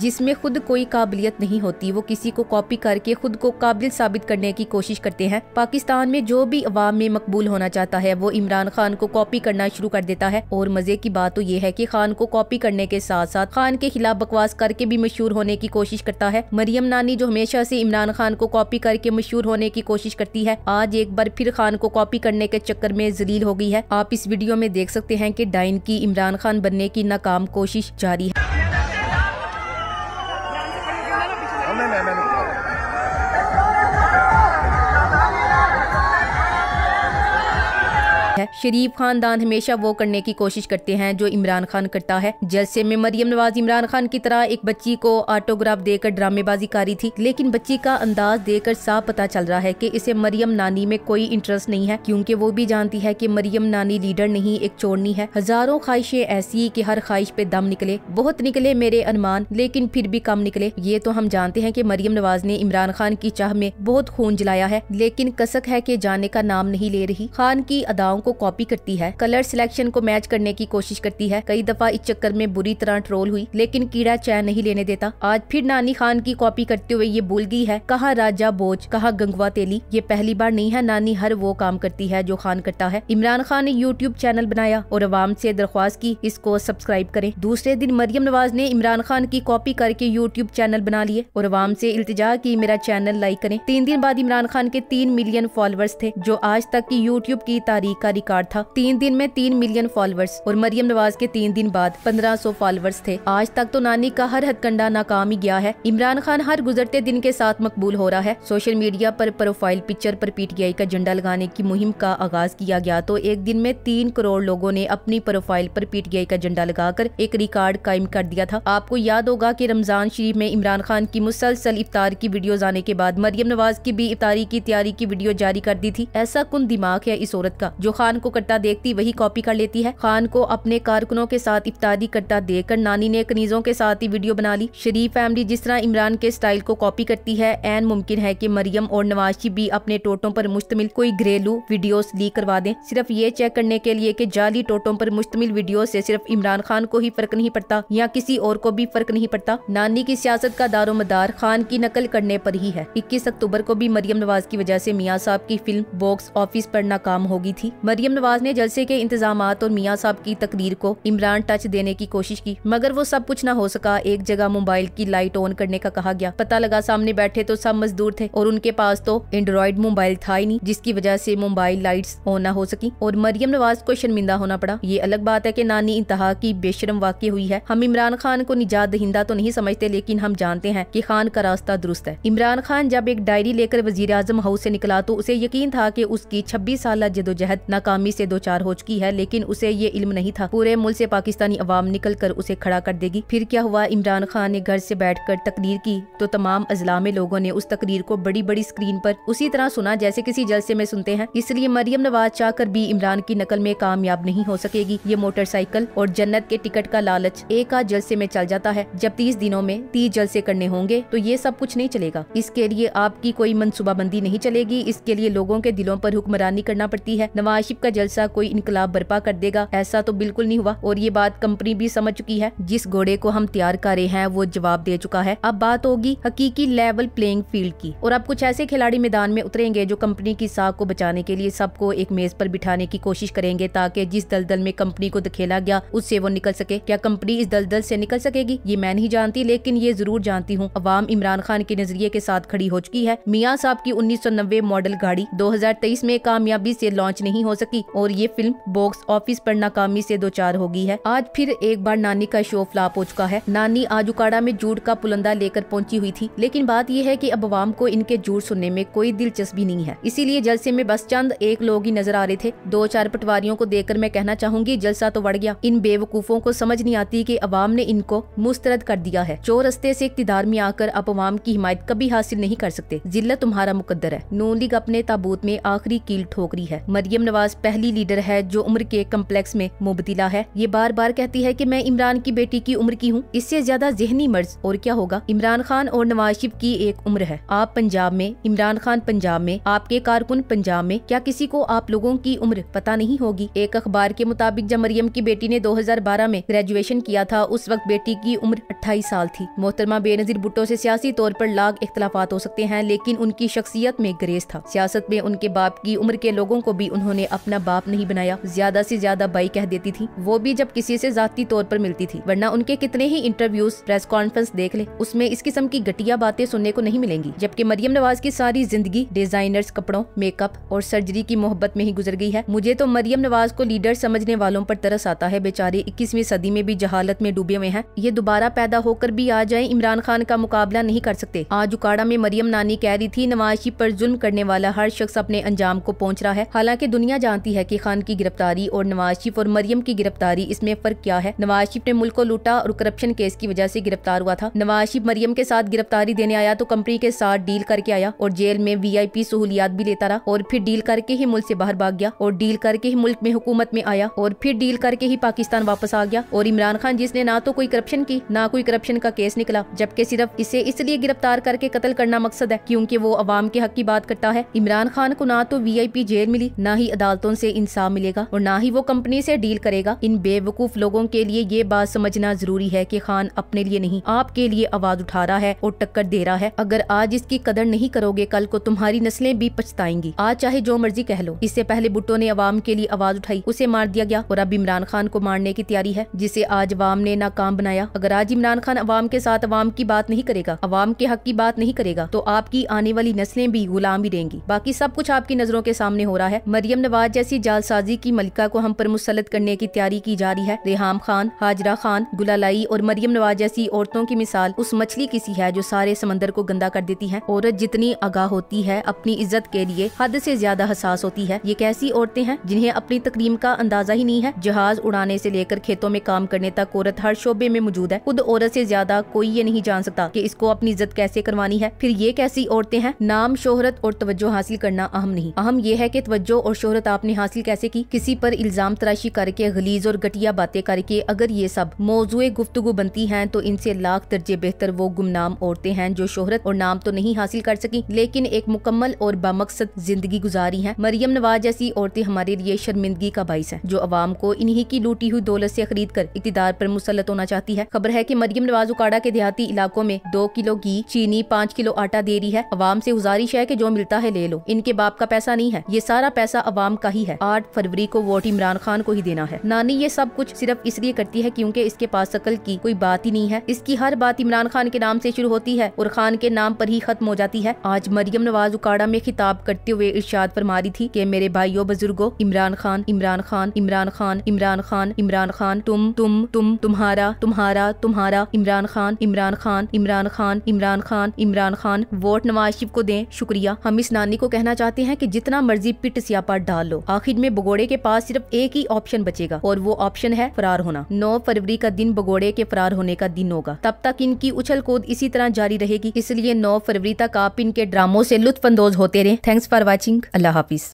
जिसमें खुद कोई काबिलियत नहीं होती वो किसी को कॉपी करके खुद को काबिल साबित करने की कोशिश करते हैं पाकिस्तान में जो भी अवाम में मकबूल होना चाहता है वो इमरान खान को कॉपी करना शुरू कर देता है और मजे की बात तो ये है की खान को कॉपी करने के साथ साथ खान के खिलाफ बकवास करके भी मशहूर होने की कोशिश करता है मरियम नानी जो हमेशा से इमरान खान को कॉपी करके मशहूर होने की कोशिश करती है आज एक बार फिर खान को कॉपी करने के चक्कर में जलील हो गई है आप इस वीडियो में देख सकते हैं की डाइन की इमरान खान बनने की नाकाम कोशिश जारी है Amen. है शरीफ खानदान हमेशा वो करने की कोशिश करते हैं जो इमरान खान करता है जलसे में मरियम नवाज इमरान खान की तरह एक बच्ची को ऑटोग्राफ देकर ड्रामेबाजी करी थी लेकिन बच्ची का अंदाज देकर साफ पता चल रहा है की इसे मरियम नानी में कोई इंटरेस्ट नहीं है क्यूँकी वो भी जानती है की मरियम नानी लीडर नहीं एक चोरनी है हजारों ख्वाहिशें ऐसी की हर ख्वाहिश पे दम निकले बहुत निकले मेरे अनुमान लेकिन फिर भी कम निकले ये तो हम जानते हैं कि मरियम नवाज ने इमरान खान की चाह में बहुत खून जलाया है लेकिन कसक है कि जाने का नाम नहीं ले रही खान की अदाओं को को कॉपी करती है कलर सिलेक्शन को मैच करने की कोशिश करती है कई दफा इस चक्कर में बुरी तरह ट्रोल हुई लेकिन कीड़ा चैन नहीं लेने देता आज फिर नानी खान की कॉपी करते हुए ये भूल गई है कहा राजा बोझ कहा गंगवा तेली ये पहली बार नहीं है नानी हर वो काम करती है जो खान करता है इमरान खान ने यूट्यूब चैनल बनाया और अवाम से दरख्वास्त की इसको सब्सक्राइब करें दूसरे दिन मरियम नवाज ने इमरान खान की कॉपी करके यूट्यूब चैनल बना लिए और अवाम से इल्तजा की मेरा चैनल लाइक करें तीन दिन बाद इमरान खान के तीन मिलियन फॉलोअर्स थे जो आज तक की यूट्यूब की तारीख का रिकॉर्ड था तीन दिन में तीन मिलियन फॉलोअर्स और मरियम नवाज के तीन दिन बाद पंद्रह सौ फॉलोअर्स थे आज तक तो नानी का हर हथकंडा नाकाम ही गया है इमरान खान हर गुजरते दिन के साथ मकबूल हो रहा है सोशल मीडिया पर प्रोफाइल पिक्चर पर पीटीआई का झंडा लगाने की मुहिम का आगाज किया गया तो एक दिन में तीन करोड़ लोगों ने अपनी प्रोफाइल पर पीटीआई का झंडा लगाकर एक रिकॉर्ड कायम कर दिया था आपको याद होगा कि रमजान शरीफ में इमरान खान की मुसलसल इफ्तार की वीडियो आने के बाद मरियम नवाज की भी इफ्तारी की तैयारी की वीडियो जारी कर दी थी ऐसा कुन दिमाग है इस औरत का जो खान खान को कट्टा देखती वही कॉपी कर लेती है खान को अपने कारकुनों के साथ इफ्तारी कट्टा देकर नानी ने कनीजों के साथ ही वीडियो बना ली शरीफ फैमिली जिस तरह इमरान के स्टाइल को कॉपी करती है एन मुमकिन है की मरियम और नवाशी भी अपने टोटों पर मुश्तमिल कोई घरेलू वीडियो लीक करवा दे सिर्फ ये चेक करने के लिए की जाली टोटों पर मुश्तमिल वीडियो ऐसी सिर्फ इमरान खान को ही फर्क नहीं पड़ता या किसी और को भी फर्क नहीं पड़ता नानी की सियासत का दारो मदार खान की नकल करने पर ही है इक्कीस अक्टूबर को भी मरियम नवाज की वजह से मियाँ साहब की फिल्म बॉक्स ऑफिस पर नाकाम होगी थी मरियम नवाज ने जलसे के इंतजाम और मियाँ साहब की तकरीर को इमरान टच देने की कोशिश की मगर वो सब कुछ न हो सका एक जगह मोबाइल की लाइट ऑन करने का कहा गया पता लगा सामने बैठे तो सब मजदूर थे और उनके पास तो एंड्रॉयड मोबाइल था ही नहीं जिसकी वजह से मोबाइल लाइट्स ऑन ना हो सकी और मरियम नवाज को शर्मिंदा होना पड़ा ये अलग बात है की नानी इंतहा की बेशरम वाकई हुई है हम इमरान खान को निजात दहिंदा तो नहीं समझते लेकिन हम जानते हैं की खान का रास्ता दुरुस्त है इमरान खान जब एक डायरी लेकर वजीर आजम हाउस ऐसी निकला तो उसे यकीन था की उसकी छब्बीस साल जदोजहद नाकाम नाकामी से दो चार हो चुकी है लेकिन उसे ये इल्म नहीं था पूरे मुल्क से पाकिस्तानी अवाम निकल कर उसे खड़ा कर देगी फिर क्या हुआ इमरान खान ने घर से बैठकर तकरीर की तो तमाम अजला में लोगों ने उस तकरीर को बड़ी बड़ी स्क्रीन पर उसी तरह सुना जैसे किसी जलसे में सुनते हैं इसलिए मरियम नवाज चाहकर भी इमरान की नकल में कामयाब नहीं हो सकेगी ये मोटरसाइकिल और जन्नत के टिकट का लालच एक आध जलसे में चल जाता है जब तीस दिनों में तीस जलसे करने होंगे तो ये सब कुछ नहीं चलेगा इसके लिए आपकी कोई मनसूबाबंदी नहीं चलेगी इसके लिए लोगों के दिलों पर हुक्मरानी करना पड़ती है नवाज मुंतखब का जलसा कोई इनकलाब बर्पा कर देगा ऐसा तो बिल्कुल नहीं हुआ और ये बात कंपनी भी समझ चुकी है जिस घोड़े को हम तैयार कर रहे हैं वो जवाब दे चुका है अब बात होगी हकीकी लेवल प्लेइंग फील्ड की और अब कुछ ऐसे खिलाड़ी मैदान में उतरेंगे जो कंपनी की साख को बचाने के लिए सबको एक मेज पर बिठाने की कोशिश करेंगे ताकि जिस दलदल में कंपनी को दखेला गया उससे वो निकल सके क्या कंपनी इस दलदल से निकल सकेगी ये मैं नहीं जानती लेकिन ये जरूर जानती हूँ अवाम इमरान खान के नजरिए के साथ खड़ी हो चुकी है मियाँ साहब की उन्नीस मॉडल गाड़ी दो में कामयाबी से लॉन्च नहीं हो सकती सकी और ये फिल्म बॉक्स ऑफिस पर नाकामी से दो चार होगी है आज फिर एक बार नानी का शो फ्लाप हो चुका है नानी आज उकाड़ा में जूट का पुलंदा लेकर पहुंची हुई थी लेकिन बात यह है कि अब अवाम को इनके जूट सुनने में कोई दिलचस्पी नहीं है इसीलिए जलसे में बस चंद एक लोग ही नजर आ रहे थे दो चार पटवारियों को देखकर मैं कहना चाहूंगी जलसा तो बढ़ गया इन बेवकूफों को समझ नहीं आती की अवाम ने इनको मुस्तरद कर दिया है चोर रस्ते ऐसी इकतदार में आकर अब अवाम की हिमायत कभी हासिल नहीं कर सकते जिला तुम्हारा मुकद्दर है नून लीग अपने ताबूत में आखिरी कील ठोकरी है मरियम नवाज नवाज पहली लीडर है जो उम्र के कम्प्लेक्स में मुबतला है ये बार बार कहती है की मैं इमरान की बेटी की उम्र की हूँ इससे ज्यादा जहनी मर्ज और क्या होगा इमरान खान और नवाज शिफ की एक उम्र है आप पंजाब में इमरान खान पंजाब में आपके कारकुन पंजाब में क्या किसी को आप लोगों की उम्र पता नहीं होगी एक अखबार के मुताबिक जब मरियम की बेटी ने 2012 में ग्रेजुएशन किया था उस वक्त बेटी की उम्र 28 साल थी मोहतरमा बेनजीर भुट्टो से सियासी तौर पर लाख इख्तलाफात हो सकते हैं लेकिन उनकी शख्सियत में ग्रेस था सियासत में उनके बाप की उम्र के लोगों को भी उन्होंने अपना बाप नहीं बनाया ज्यादा से ज्यादा बाई कह देती थी वो भी जब किसी से जाती तौर पर मिलती थी वरना उनके कितने ही इंटरव्यूज प्रेस कॉन्फ्रेंस देख ले उसमें इस किस्म की घटिया बातें सुनने को नहीं मिलेंगी जबकि मरियम नवाज की सारी जिंदगी डिजाइनर्स कपड़ों मेकअप और सर्जरी की मोहब्बत में ही गुजर गई है मुझे तो मरियम नवाज को लीडर समझने वालों पर तरस आता है बेचारे इक्कीसवीं सदी में भी जहालत में डूबे हुए हैं ये दोबारा पैदा होकर भी आ जाए इमरान खान का मुकाबला नहीं कर सकते आज उकाड़ा में मरियम नानी कह रही थी नवाज शरीफ पर जुल्म करने वाला हर शख्स अपने अंजाम को पहुंच रहा है हालांकि दुनिया जानती है कि खान की गिरफ्तारी और नवाज शिफ और मरियम की गिरफ्तारी इसमें फर्क क्या है नवाज शिफ ने मुल्क को लूटा और करप्शन केस की वजह से गिरफ्तार हुआ था नवाज शिफ मरियम के साथ गिरफ्तारी देने आया तो कंपनी के साथ डील करके आया और जेल में पी सहूलियात भी लेता रहा और फिर डील करके ही मुल्क ऐसी बाहर भाग गया और डील करके ही मुल्क में हुकूमत में आया और फिर डील करके ही पाकिस्तान वापस आ गया और इमरान खान जिसने ना तो कोई करप्शन की ना कोई करप्शन का केस निकला जबकि सिर्फ इसे इसलिए गिरफ्तार करके कत्ल करना मकसद है क्यूँकी वो अवाम के हक की बात करता है इमरान खान को ना तो वी जेल मिली ना ही अदालत वकालतों से इंसाफ मिलेगा और ना ही वो कंपनी से डील करेगा इन बेवकूफ लोगों के लिए ये बात समझना जरूरी है कि खान अपने लिए नहीं आपके लिए आवाज उठा रहा है और टक्कर दे रहा है अगर आज इसकी कदर नहीं करोगे कल को तुम्हारी नस्लें भी पछताएंगी आज चाहे जो मर्जी कह लो इससे पहले भुट्टो ने अवाम के लिए आवाज उठाई उसे मार दिया गया और अब इमरान खान को मारने की तैयारी है जिसे आज अवाम ने नाकाम बनाया अगर आज इमरान खान अवाम के साथ अवाम की बात नहीं करेगा अवाम के हक की बात नहीं करेगा तो आपकी आने वाली नस्लें भी गुलाम ही रहेंगी बाकी सब कुछ आपकी नजरों के सामने हो रहा है मरियम नवाज फसाद जैसी जालसाजी की मलिका को हम पर मुसलत करने की तैयारी की जा रही है रेहाम खान हाजरा खान गुलालाई और मरियम नवाज जैसी औरतों की मिसाल उस मछली की सी है जो सारे समंदर को गंदा कर देती है औरत जितनी आगाह होती है अपनी इज्जत के लिए हद से ज्यादा हसास होती है ये कैसी औरतें हैं जिन्हें अपनी तकरीम का अंदाजा ही नहीं है जहाज उड़ाने से लेकर खेतों में काम करने तक औरत हर शोबे में मौजूद है खुद औरत से ज्यादा कोई ये नहीं जान सकता कि इसको अपनी इज्जत कैसे करवानी है फिर ये कैसी औरतें हैं नाम शोहरत और तवज्जो हासिल करना अहम नहीं अहम यह है कि तवज्जो और शोहरत आपने हासिल कैसे की किसी पर इल्जाम तराशी करके गलीज और घटिया बातें करके अगर ये सब मौजूद गुफ्तगु बनती हैं तो इनसे लाख दर्जे बेहतर वो गुमनाम औरतें हैं जो शोहरत और नाम तो नहीं हासिल कर सकी लेकिन एक मुकम्मल और बामकसद जिंदगी गुजारी है मरियम नवाज जैसी औरतें हमारे लिए शर्मिंदगी का बायस है जो अवाम को इन्ही की लूटी हुई दौलत ऐसी खरीद कर इकतदार आरोप मुसलत होना चाहती है खबर है की मरियम नवाज उकाड़ा के देहाती इलाकों में दो किलो घी चीनी पाँच किलो आटा दे रही है अवाम ऐसी गुजारिश है की जो मिलता है ले लो इनके बाप का पैसा नहीं है ये सारा पैसा अवाम का का ही है आठ फरवरी को वोट इमरान खान को ही देना है नानी ये सब कुछ सिर्फ इसलिए करती है क्योंकि इसके पास शकल की कोई बात ही नहीं है इसकी हर बात इमरान खान के नाम से शुरू होती है और खान के नाम पर ही खत्म हो जाती है आज मरियम नवाज उकाड़ा में खिताब करते हुए इर्शाद फरमा मारी थी कि मेरे भाइयों बुजुर्गो इमरान खान इमरान खान इमरान खान इमरान खान इमरान खान तुम तुम तुम तुम्हारा तुम्हारा तुम्हारा इमरान खान इमरान खान इमरान खान इमरान खान इमरान खान वोट नवाज शिफ को दें शुक्रिया हम इस नानी को कहना चाहते हैं कि जितना मर्जी पिट सियापा डाल लो आखिर में बगोड़े के पास सिर्फ एक ही ऑप्शन बचेगा और वो ऑप्शन है फरार होना नौ फरवरी का दिन बगोड़े के फरार होने का दिन होगा तब तक इनकी उछल कूद इसी तरह जारी रहेगी इसलिए नौ फरवरी तक आप इनके ऐसी लुत्फ अंदोज होते रहे थैंक्स फॉर वॉचिंग अल्लाह हाफिज